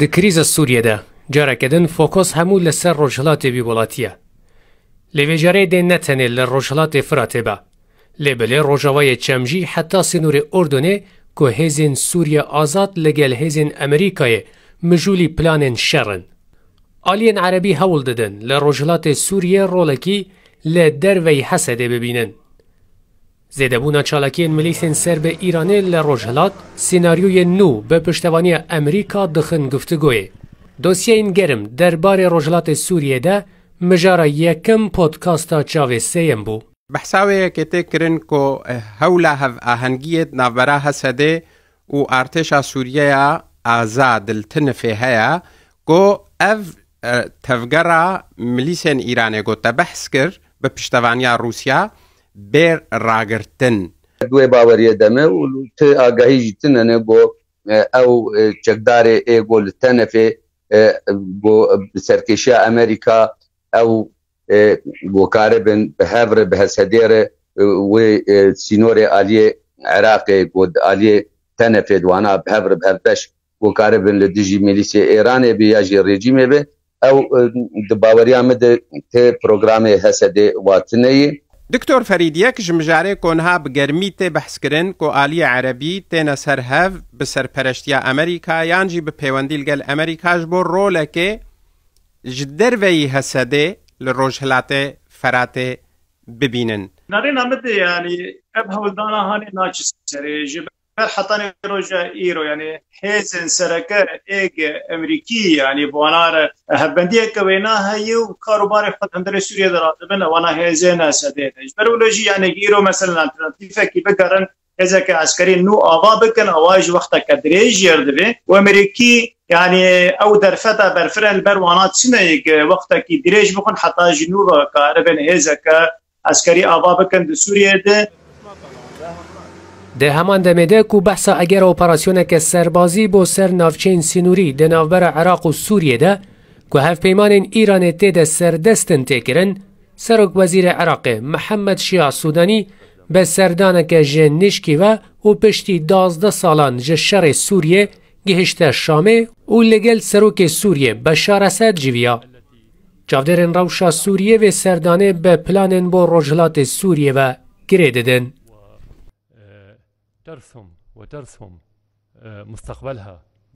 Di krîza Sûriyedê carekedin fokos hemû li ser rojhilatê wî welatîye. Lê vêjarê dê ne tenê li rojhilatê firatê be. Lê bilê rojavayê çemjî heta sînorê Ordonê ku hêzên Sûriya azad li gel hêzên Emerîkayê mijûlî planên şerin. Aliyên Erebî hewl didin li rojhilatê Sûriye rolekî lê derveyî hesedê bibînin. زێدەبوونا چالاکیان ملیسین سەر بە ئیرانێ لە ڕۆژهلات سناریوی نو بە پشتەوانیە ئەمریکا دخن گفتگوێ دۆسیین گەرم دەربارەی ڕۆژلاتی سووریەدا مژارە یەکەم پۆتکاستا چاوێ سەیەم بوو بەحساوەیەکێ تێکردن کۆ هەولا هەڤ ئاهەنگیت ناڤەرا هەسەدێ و ئارتێشا سووریەیە ئازا دلتنفێ هەیە گۆ ئەڤ تەفگەڕا ملیسێن ئیرانێ گۆتە بەحس کرد بە پشتەوانیا رووسیا، بێر ڕاگرتن دوێ باوەریە دەمە و ت ئاگاهیژی تنەنە بۆ ئەو چەکدارێ ئێگۆ li تەنەفێ بۆ سەرکێشی ئەمریکا ئەو بۆکارە بن بە هەvrە بە هەسەدێرە wê sînorê aliyê Iraqê got aliyê tenê fêdwana hevr hevbeş gokare bin li dijî milîsê Êranê bi ya jî rejimê be ew di baweriya me de tê programê hesedê watineyî دکتۆر فەریدیەک ژمژارە کۆنها بگەرمی تێ بەحسکردن کۆ ئالیە عەربی تێنە سەرهەڤ بە سەرپەرشتیا ئەمریکا یانجی بە پەیوەندی لەگەل ئەمریکاش بۆ ڕۆلەکێ ji derveyî hesedê li rojhilatê feratê bibînin. Narê namidê yanî ev hewildana hanê naçi serê حطاني روجا ايرو يعني حيزن سركه ايج امريكي يعني بوانار هبنديه كوينا هي وكاروبار خد اندر سوريا بنا وانا هيزن سديت اجبرولوجي يعني ايرو مثلا الترنتيفا كي بكرن اذا كعسكري نو افا بكن اواج وقت كدريج يردبي وامريكي يعني او درفتا برفرن بر وانا سنيك وقتا كي دريج بكون حتى جنوبا كاربن هيزا عسكري افا بكن سوريا ده ده همان دمه کو بحث اگر اپراسیون که سربازی بو سر نافچین سینوری ده نوبر عراق و سوریه ده که هف پیمان ایران ده سر دستن تکرن سرک وزیر عراق محمد شیع سودانی به سردان که نشکی و او پشتی دازده سالان جشر سوریه گهشت شامه او لگل سرک سوریه بشار اسد جویا چاودرن روشا سوریه و سردانه به پلانن با رجلات سوریه و گریددن ترسم وترسم آه، مستقبلها